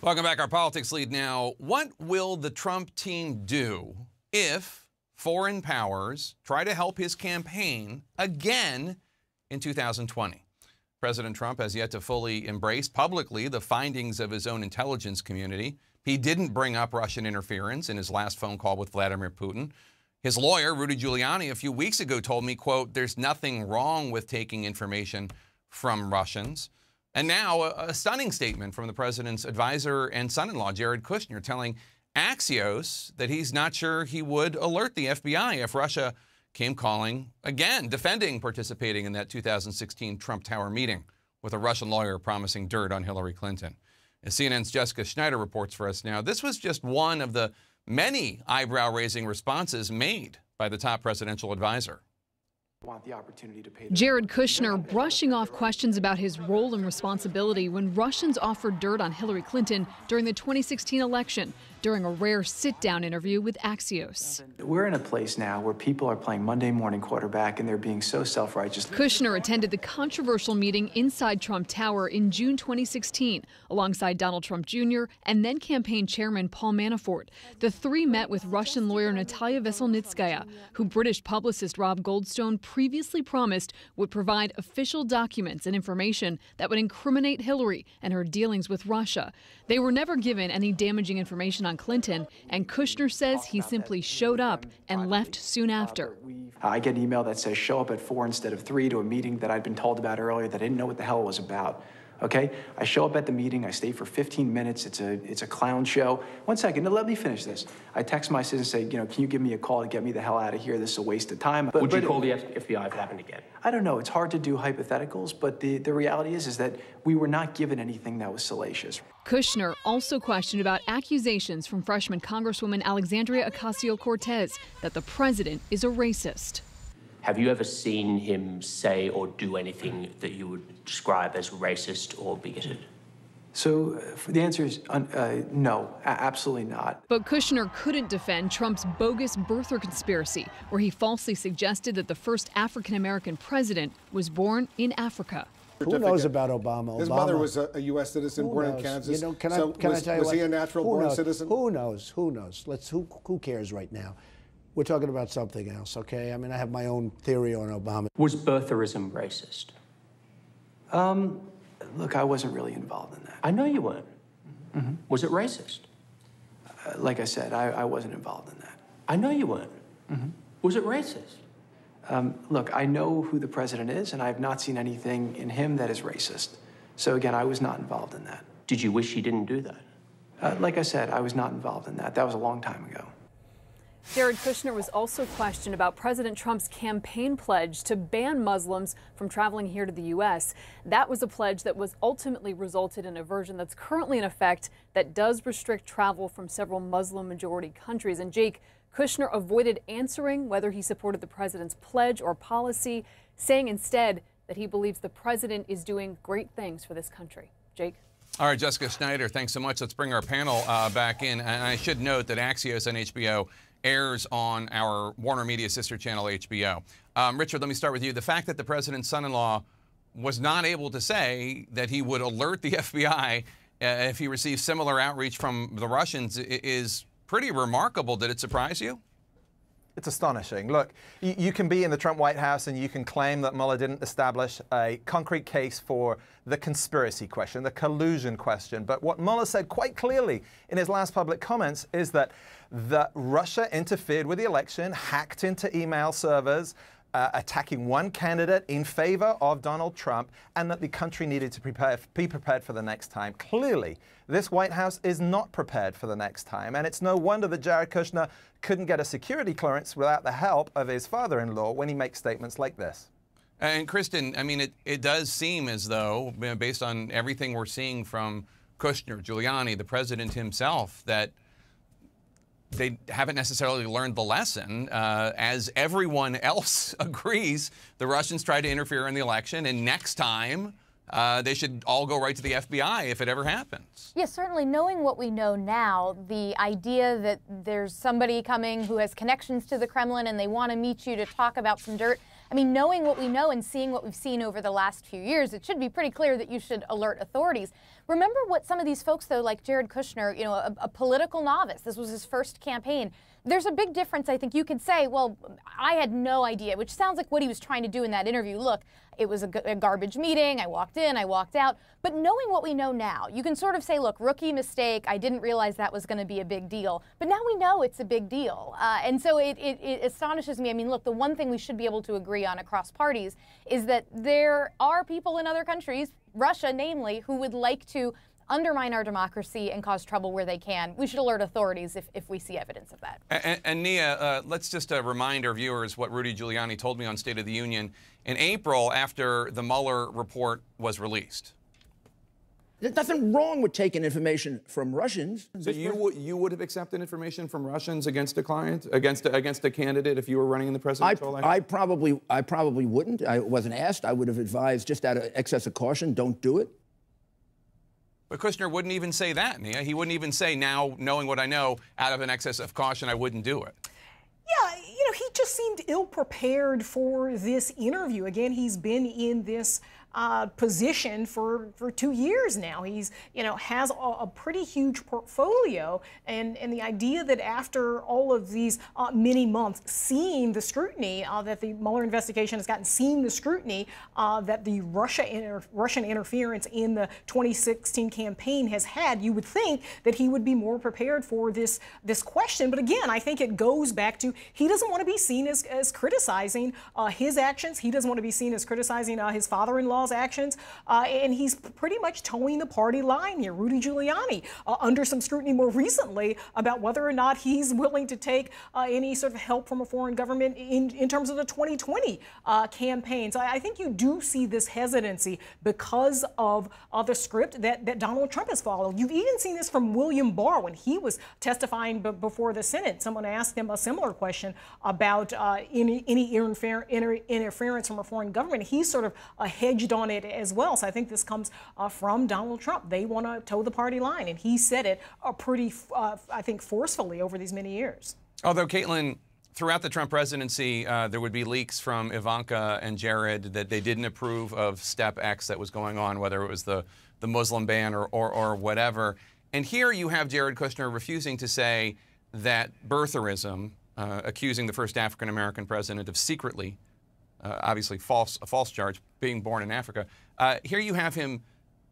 Welcome back. Our politics lead now. What will the Trump team do if foreign powers try to help his campaign again in 2020? President Trump has yet to fully embrace publicly the findings of his own intelligence community. He didn't bring up Russian interference in his last phone call with Vladimir Putin. His lawyer, Rudy Giuliani, a few weeks ago told me, quote, there's nothing wrong with taking information from Russians. And now, a, a stunning statement from the president's advisor and son in law, Jared Kushner, telling Axios that he's not sure he would alert the FBI if Russia came calling again, defending participating in that 2016 Trump Tower meeting with a Russian lawyer promising dirt on Hillary Clinton. As CNN's Jessica Schneider reports for us now, this was just one of the many eyebrow raising responses made by the top presidential advisor. Jared Kushner brushing off questions about his role and responsibility when Russians offered dirt on Hillary Clinton during the 2016 election, during a rare sit down interview with Axios. We're in a place now where people are playing Monday morning quarterback and they're being so self righteous. Kushner attended the controversial meeting inside Trump Tower in June 2016 alongside Donald Trump Jr. and then campaign chairman Paul Manafort. The three met with Russian lawyer Natalia Veselnitskaya, who British publicist Rob Goldstone previously promised would provide official documents and information that would incriminate Hillary and her dealings with Russia. They were never given any damaging information on Clinton, and Kushner says he simply showed up and left soon after. I get an email that says show up at four instead of three to a meeting that I'd been told about earlier that I didn't know what the hell it was about okay? I show up at the meeting, I stay for 15 minutes, it's a, it's a clown show. One second, now let me finish this. I text my assistant and say, you know, can you give me a call to get me the hell out of here? This is a waste of time. But, Would but, you call the FBI if it happened again? I don't know, it's hard to do hypotheticals, but the, the reality is, is that we were not given anything that was salacious. Kushner also questioned about accusations from freshman Congresswoman Alexandria Ocasio-Cortez that the president is a racist. Have you ever seen him say or do anything that you would describe as racist or bigoted? So uh, the answer is uh, no, absolutely not. But Kushner couldn't defend Trump's bogus birther conspiracy, where he falsely suggested that the first African American president was born in Africa. Who knows about Obama? His Obama. mother was a, a U.S. citizen who born knows? in Kansas. You know, can I, so can was, I tell you was what? he a natural who born knows? citizen? Who knows? Who knows? Let's. Who, who cares right now? We're talking about something else, okay? I mean, I have my own theory on Obama. Was birtherism racist? Um, look, I wasn't really involved in that. I know you weren't. Mm -hmm. Was it racist? Uh, like I said, I, I, wasn't involved in that. I know you weren't. Mm -hmm. Was it racist? Um, look, I know who the president is, and I have not seen anything in him that is racist. So again, I was not involved in that. Did you wish he didn't do that? Uh, like I said, I was not involved in that. That was a long time ago. Jared Kushner was also questioned about President Trump's campaign pledge to ban Muslims from traveling here to the U.S. That was a pledge that was ultimately resulted in a version that's currently in effect that does restrict travel from several Muslim majority countries. And Jake, Kushner avoided answering whether he supported the president's pledge or policy, saying instead that he believes the president is doing great things for this country. Jake? All right, Jessica Schneider, thanks so much. Let's bring our panel uh, back in. And I should note that Axios and HBO airs on our Warner Media sister channel, HBO. Um, Richard, let me start with you. The fact that the president's son in law was not able to say that he would alert the FBI uh, if he received similar outreach from the Russians is pretty remarkable. Did it surprise you? It's astonishing. Look, you, you, can be in the Trump White House and you can claim that Mueller didn't establish a concrete case for the conspiracy question, the collusion question. But what Mueller said quite clearly in his last public comments is that, that Russia interfered with the election, hacked into email servers, uh, attacking one candidate in favor of Donald Trump and that the country needed to prepare, be prepared for the next time. Clearly, this White House is not prepared for the next time. And it's no wonder that Jared Kushner couldn't get a security clearance without the help of his father in law when he makes statements like this. And Kristen, I mean, it, it does seem as though, based on everything we're seeing from Kushner, Giuliani, the president himself, that they haven't necessarily learned the lesson. Uh, as everyone else agrees, the Russians tried to interfere in the election, and next time, uh, they should all go right to the FBI if it ever happens. Yes, certainly. Knowing what we know now, the idea that there's somebody coming who has connections to the Kremlin and they want to meet you to talk about some dirt I mean, knowing what we know and seeing what we've seen over the last few years, it should be pretty clear that you should alert authorities. Remember what some of these folks, though, like Jared Kushner, you know, a, a political novice, this was his first campaign. There's a big difference, I think you could say, well, I had no idea, which sounds like what he was trying to do in that interview. Look, it was a, a garbage meeting. I walked in, I walked out. But knowing what we know now, you can sort of say, look, rookie mistake. I didn't realize that was going to be a big deal. But now we know it's a big deal. Uh, and so it, it, it astonishes me. I mean, look, the one thing we should be able to agree on across parties is that there are people in other countries, Russia namely, who would like to undermine our democracy and cause trouble where they can. We should alert authorities if, if we see evidence of that. And, and Nia, uh, let's just uh, remind our viewers what Rudy Giuliani told me on State of the Union in April after the Mueller report was released. There's nothing wrong with taking information from Russians. So you would you would have accepted information from Russians against a client, against a, against a candidate, if you were running in the presidential election? I probably I probably wouldn't. I wasn't asked. I would have advised just out of excess of caution, don't do it. But Kushner wouldn't even say that, Nia. He wouldn't even say, now, knowing what I know, out of an excess of caution, I wouldn't do it. Yeah, you know, he just seemed ill prepared for this interview. Again, he's been in this uh, position for, for two years now. He's, you know, has a, a, pretty huge portfolio. And, and the idea that after all of these uh, many months seeing the scrutiny uh, that the Mueller investigation has gotten, seeing the scrutiny uh, that the Russia inter Russian interference in the 2016 campaign has had, you would think that he would be more prepared for this, this question. But again, I think it goes back to he doesn't want to be seen as, as criticizing uh, his actions. He doesn't want to be seen as criticizing uh, his father-in-law actions, uh, and he's pretty much towing the party line here. Rudy Giuliani, uh, under some scrutiny more recently about whether or not he's willing to take uh, any sort of help from a foreign government in, in terms of the 2020 uh, campaign. So I, I, think you do see this hesitancy because of the script that, that Donald Trump has followed. You've even seen this from William Barr when he was testifying before the Senate. Someone asked him a similar question about uh, any, any interference from a foreign government. He sort of uh, hedged hinged on it as well. So I think this comes uh, from Donald Trump. They want to toe the party line, and he said it uh, pretty, uh, I think, forcefully over these many years. Although, Caitlin, throughout the Trump presidency, uh, there would be leaks from Ivanka and Jared that they didn't approve of Step X that was going on, whether it was the, the Muslim ban or, or, or whatever. And here you have Jared Kushner refusing to say that birtherism, uh, accusing the first African American president of secretly uh, obviously false, a false charge, being born in Africa. Uh, here you have him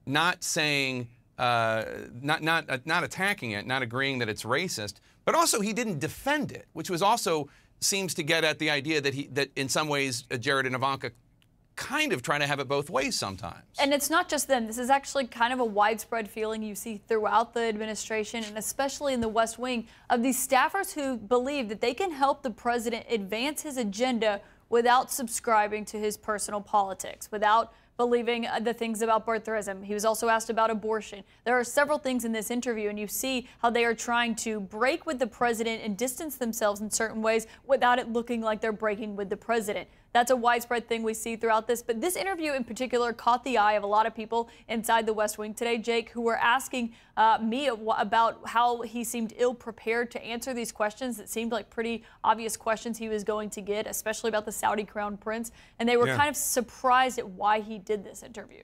not saying, uh, not, not, uh, not attacking it, not agreeing that it's racist, but also he didn't defend it, which was also seems to get at the idea that he, that in some ways uh, Jared and Ivanka kind of trying to have it both ways sometimes. And it's not just them. This is actually kind of a widespread feeling you see throughout the administration and especially in the West Wing of these staffers who believe that they can help the president advance his agenda without subscribing to his personal politics, without believing uh, the things about birtherism. He was also asked about abortion. There are several things in this interview, and you see how they are trying to break with the president and distance themselves in certain ways without it looking like they're breaking with the president. That's a widespread thing we see throughout this. But this interview in particular caught the eye of a lot of people inside the West Wing today, Jake, who were asking uh, me about how he seemed ill prepared to answer these questions that seemed like pretty obvious questions he was going to get, especially about the Saudi crown prince. And they were yeah. kind of surprised at why he did this interview.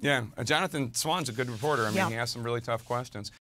Yeah, uh, Jonathan Swan's a good reporter. I mean, yeah. he asked some really tough questions.